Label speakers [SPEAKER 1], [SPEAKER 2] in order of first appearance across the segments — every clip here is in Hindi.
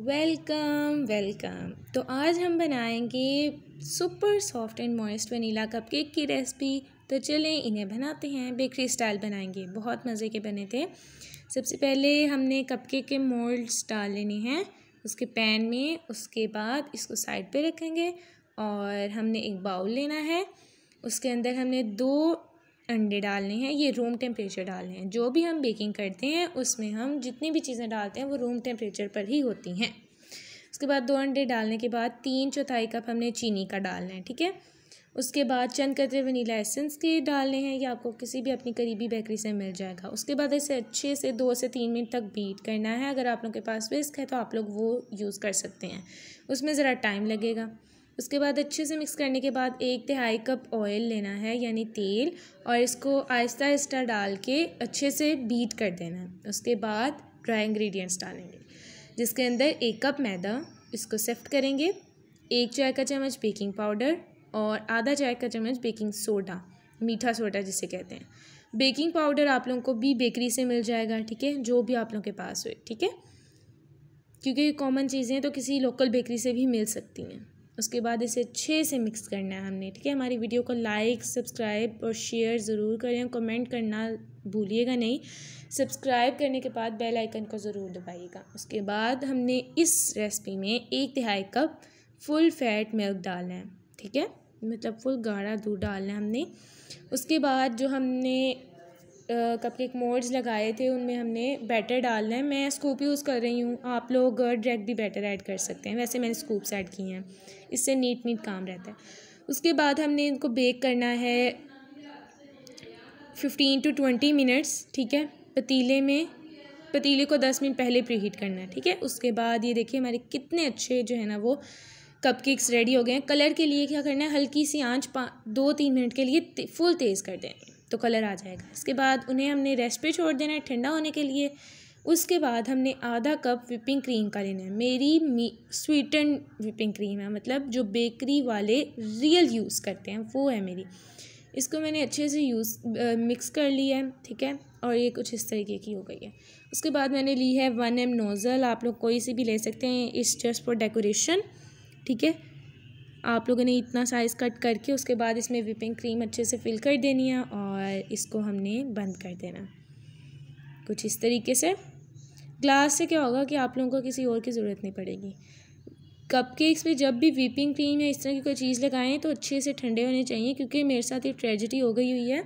[SPEAKER 1] वेलकम वेलकम तो आज हम बनाएंगे super soft and moist vanilla cup cake की रेसिपी तो चलें इन्हें बनाते हैं बेकरी स्टाइल बनाएंगे बहुत मज़े के बने थे सबसे पहले हमने कप केक के मोल्ड्स डाल लेने हैं उसके पैन में उसके बाद इसको साइड पे रखेंगे और हमने एक बाउल लेना है उसके अंदर हमने दो अंडे डालने हैं ये रूम टेम्परेचर डालने हैं जो भी हम बेकिंग करते हैं उसमें हम जितनी भी चीज़ें डालते हैं वो रूम टेम्परेचर पर ही होती हैं उसके बाद दो अंडे डालने के बाद तीन चौथाई कप हमने चीनी का डालना है ठीक है उसके बाद चंद कतरे वनीला एसेंस के डालने हैं या आपको किसी भी अपनी करीबी बेकरी से मिल जाएगा उसके बाद इसे अच्छे से दो से तीन मिनट तक बीट करना है अगर आप लोग के पास विस्क है तो आप लोग वो यूज़ कर सकते हैं उसमें ज़रा टाइम लगेगा उसके बाद अच्छे से मिक्स करने के बाद एक तिहाई कप ऑयल लेना है यानी तेल और इसको आहिस्ता आहिस्ता डाल के अच्छे से बीट कर देना है उसके बाद ड्राई इंग्रेडिएंट्स डालेंगे जिसके अंदर एक कप मैदा इसको सेफ्ट करेंगे एक चाय का चम्मच बेकिंग पाउडर और आधा चाय का चम्मच बेकिंग सोडा मीठा सोडा जिसे कहते हैं बेकिंग पाउडर आप लोगों को भी बेकरी से मिल जाएगा ठीक है जो भी आप लोगों के पास हो ठीक है क्योंकि कॉमन चीज़ें तो किसी लोकल बेकरी से भी मिल सकती हैं उसके बाद इसे अच्छे से मिक्स करना है हमने ठीक है हमारी वीडियो को लाइक सब्सक्राइब और शेयर ज़रूर करें कमेंट करना भूलिएगा नहीं सब्सक्राइब करने के बाद बेल आइकन को ज़रूर दबाइएगा उसके बाद हमने इस रेसिपी में एक तिहाई कप फुल फैट मिल्क डालना है ठीक है मतलब फुल गाढ़ा दूध डालना है हमने उसके बाद जो हमने कपकेक मोल्ड्स लगाए थे उनमें हमने बैटर डालना है मैं स्कूप यूज़ कर रही हूँ आप लोग डायरेक्ट uh, भी बैटर ऐड कर सकते हैं वैसे मैंने स्कूप्स ऐड किए हैं इससे नीट नीट काम रहता है उसके बाद हमने इनको बेक करना है फिफ्टीन टू ट्वेंटी मिनट्स ठीक है पतीले में पतीले को दस मिनट पहले प्री हीट करना है ठीक है उसके बाद ये देखिए हमारे कितने अच्छे जो है ना वो कप केक्स रेडी हो गए हैं कलर के लिए क्या करना है हल्की सी आंच पा दो तीन मिनट के लिए ते, फुल तेज़ कर देंगे तो कलर आ जाएगा इसके बाद उन्हें हमने रेस्ट पे छोड़ देना है ठंडा होने के लिए उसके बाद हमने आधा कप विपिंग क्रीम का लेना है मेरी मी स्वीटन विपिंग क्रीम है मतलब जो बेकरी वाले रियल यूज़ करते हैं वो है मेरी इसको मैंने अच्छे से यूज़ मिक्स कर लिया है ठीक है और ये कुछ इस तरीके की हो गई है उसके बाद मैंने ली है वन एम नोज़ल आप लोग कोई सी भी ले सकते हैं इस जस्ट फॉर डेकोरेशन ठीक है आप लोगों ने इतना साइज़ कट करके उसके बाद इसमें विपिंग क्रीम अच्छे से फिल कर देनी है और इसको हमने बंद कर देना कुछ इस तरीके से ग्लास से क्या होगा कि आप लोगों को किसी और की ज़रूरत नहीं पड़ेगी कप केक्स में जब भी वीपिंग क्रीम या इस तरह की कोई चीज़ लगाएं तो अच्छे से ठंडे होने चाहिए क्योंकि मेरे साथ ये ट्रेजिडी हो गई हुई है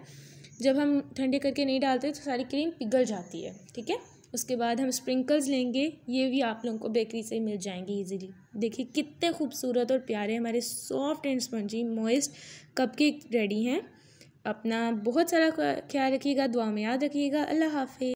[SPEAKER 1] जब हम ठंडे करके नहीं डालते तो सारी क्रीम पिघल जाती है ठीक है उसके बाद हम स्प्रिंकल्स लेंगे ये भी आप लोगों को बेकरी से मिल जाएंगे इजीली देखिए कितने खूबसूरत और प्यारे हमारे soft and spongy moist cupcake ready हैं अपना बहुत सारा ख्याल रखिएगा दुआ में याद रखिएगा अल्लाह हाफि